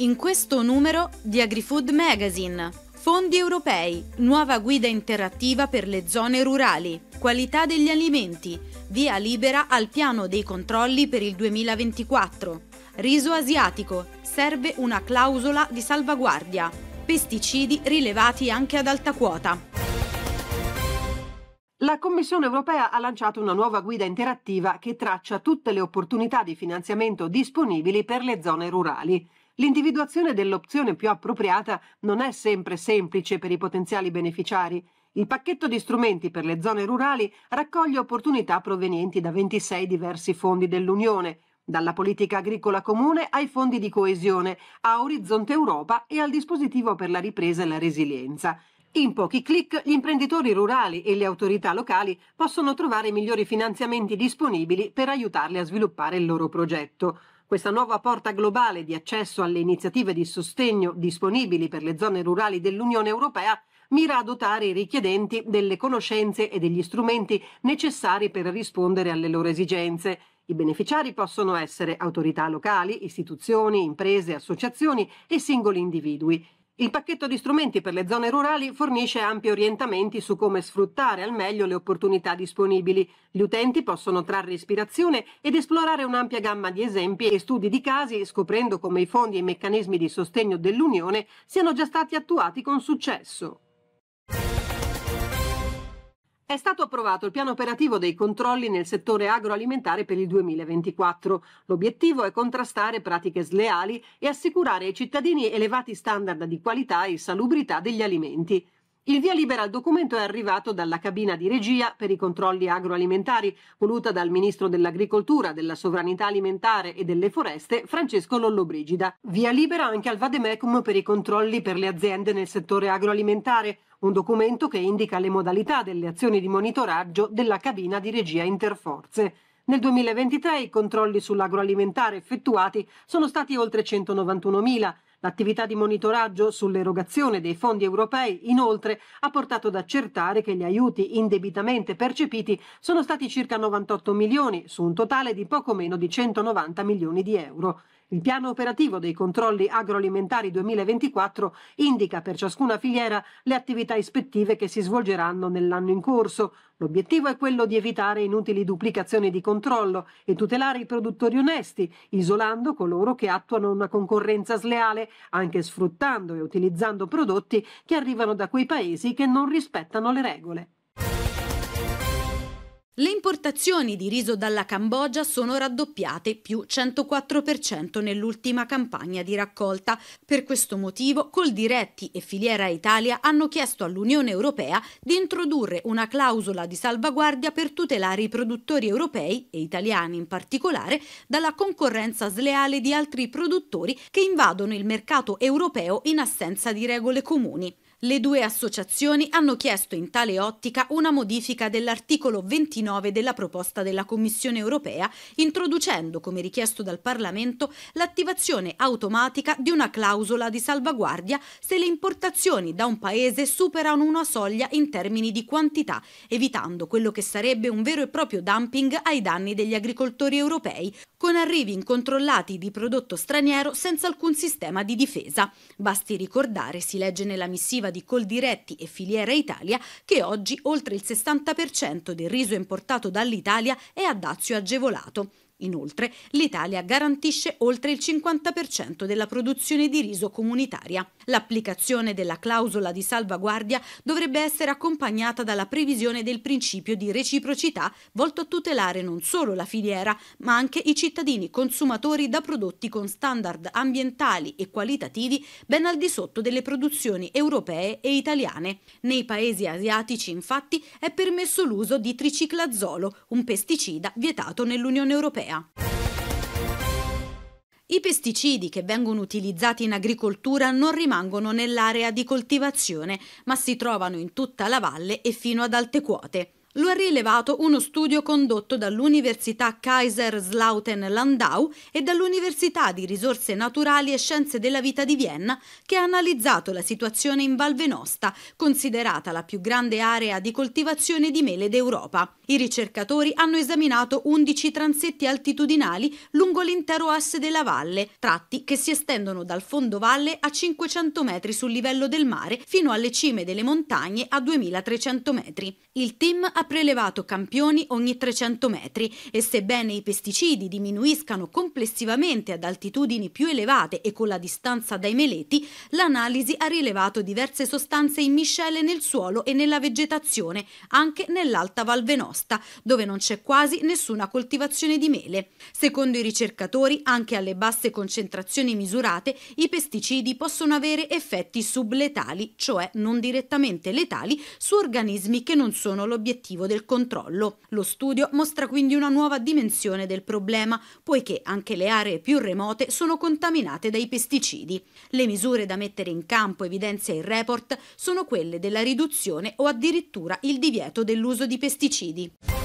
in questo numero di AgriFood Magazine. Fondi europei, nuova guida interattiva per le zone rurali, qualità degli alimenti, via libera al piano dei controlli per il 2024. Riso asiatico, serve una clausola di salvaguardia. Pesticidi rilevati anche ad alta quota. La Commissione europea ha lanciato una nuova guida interattiva che traccia tutte le opportunità di finanziamento disponibili per le zone rurali. L'individuazione dell'opzione più appropriata non è sempre semplice per i potenziali beneficiari. Il pacchetto di strumenti per le zone rurali raccoglie opportunità provenienti da 26 diversi fondi dell'Unione, dalla politica agricola comune ai fondi di coesione, a Orizzonte Europa e al dispositivo per la ripresa e la resilienza. In pochi clic gli imprenditori rurali e le autorità locali possono trovare i migliori finanziamenti disponibili per aiutarli a sviluppare il loro progetto. Questa nuova porta globale di accesso alle iniziative di sostegno disponibili per le zone rurali dell'Unione Europea mira a dotare i richiedenti delle conoscenze e degli strumenti necessari per rispondere alle loro esigenze. I beneficiari possono essere autorità locali, istituzioni, imprese, associazioni e singoli individui. Il pacchetto di strumenti per le zone rurali fornisce ampi orientamenti su come sfruttare al meglio le opportunità disponibili. Gli utenti possono trarre ispirazione ed esplorare un'ampia gamma di esempi e studi di casi, scoprendo come i fondi e i meccanismi di sostegno dell'Unione siano già stati attuati con successo. È stato approvato il piano operativo dei controlli nel settore agroalimentare per il 2024. L'obiettivo è contrastare pratiche sleali e assicurare ai cittadini elevati standard di qualità e salubrità degli alimenti. Il via libera al documento è arrivato dalla cabina di regia per i controlli agroalimentari, voluta dal ministro dell'Agricoltura, della Sovranità Alimentare e delle Foreste, Francesco Lollobrigida. Via libera anche al Vademecum per i controlli per le aziende nel settore agroalimentare, un documento che indica le modalità delle azioni di monitoraggio della cabina di regia interforze. Nel 2023 i controlli sull'agroalimentare effettuati sono stati oltre 191.000. L'attività di monitoraggio sull'erogazione dei fondi europei, inoltre, ha portato ad accertare che gli aiuti indebitamente percepiti sono stati circa 98 milioni, su un totale di poco meno di 190 milioni di euro. Il piano operativo dei controlli agroalimentari 2024 indica per ciascuna filiera le attività ispettive che si svolgeranno nell'anno in corso. L'obiettivo è quello di evitare inutili duplicazioni di controllo e tutelare i produttori onesti, isolando coloro che attuano una concorrenza sleale, anche sfruttando e utilizzando prodotti che arrivano da quei paesi che non rispettano le regole. Le importazioni di riso dalla Cambogia sono raddoppiate più 104% nell'ultima campagna di raccolta. Per questo motivo Coldiretti e Filiera Italia hanno chiesto all'Unione Europea di introdurre una clausola di salvaguardia per tutelare i produttori europei e italiani in particolare dalla concorrenza sleale di altri produttori che invadono il mercato europeo in assenza di regole comuni. Le due associazioni hanno chiesto in tale ottica una modifica dell'articolo 29 della proposta della Commissione europea, introducendo, come richiesto dal Parlamento, l'attivazione automatica di una clausola di salvaguardia se le importazioni da un paese superano una soglia in termini di quantità, evitando quello che sarebbe un vero e proprio dumping ai danni degli agricoltori europei, con arrivi incontrollati di prodotto straniero senza alcun sistema di difesa. Basti ricordare, si legge nella missiva di Coldiretti e Filiera Italia che oggi oltre il 60% del riso importato dall'Italia è a dazio agevolato. Inoltre, l'Italia garantisce oltre il 50% della produzione di riso comunitaria. L'applicazione della clausola di salvaguardia dovrebbe essere accompagnata dalla previsione del principio di reciprocità volto a tutelare non solo la filiera, ma anche i cittadini consumatori da prodotti con standard ambientali e qualitativi ben al di sotto delle produzioni europee e italiane. Nei paesi asiatici, infatti, è permesso l'uso di triciclazolo, un pesticida vietato nell'Unione Europea europea. I pesticidi che vengono utilizzati in agricoltura non rimangono nell'area di coltivazione, ma si trovano in tutta la valle e fino ad alte quote. Lo ha rilevato uno studio condotto dall'Università Kaiserslautern-Landau e dall'Università di Risorse Naturali e Scienze della Vita di Vienna, che ha analizzato la situazione in Val Venosta, considerata la più grande area di coltivazione di mele d'Europa. I ricercatori hanno esaminato 11 transetti altitudinali lungo l'intero asse della valle, tratti che si estendono dal fondo valle a 500 metri sul livello del mare fino alle cime delle montagne a 2300 metri. Il team ha ha prelevato campioni ogni 300 metri e sebbene i pesticidi diminuiscano complessivamente ad altitudini più elevate e con la distanza dai meleti, l'analisi ha rilevato diverse sostanze in miscele nel suolo e nella vegetazione, anche nell'alta Val Venosta, dove non c'è quasi nessuna coltivazione di mele. Secondo i ricercatori, anche alle basse concentrazioni misurate, i pesticidi possono avere effetti subletali, cioè non direttamente letali, su organismi che non sono l'obiettivo obiettivo del controllo. Lo studio mostra quindi una nuova dimensione del problema, poiché anche le aree più remote sono contaminate dai pesticidi. Le misure da mettere in campo, evidenzia il report, sono quelle della riduzione o addirittura il divieto dell'uso di pesticidi.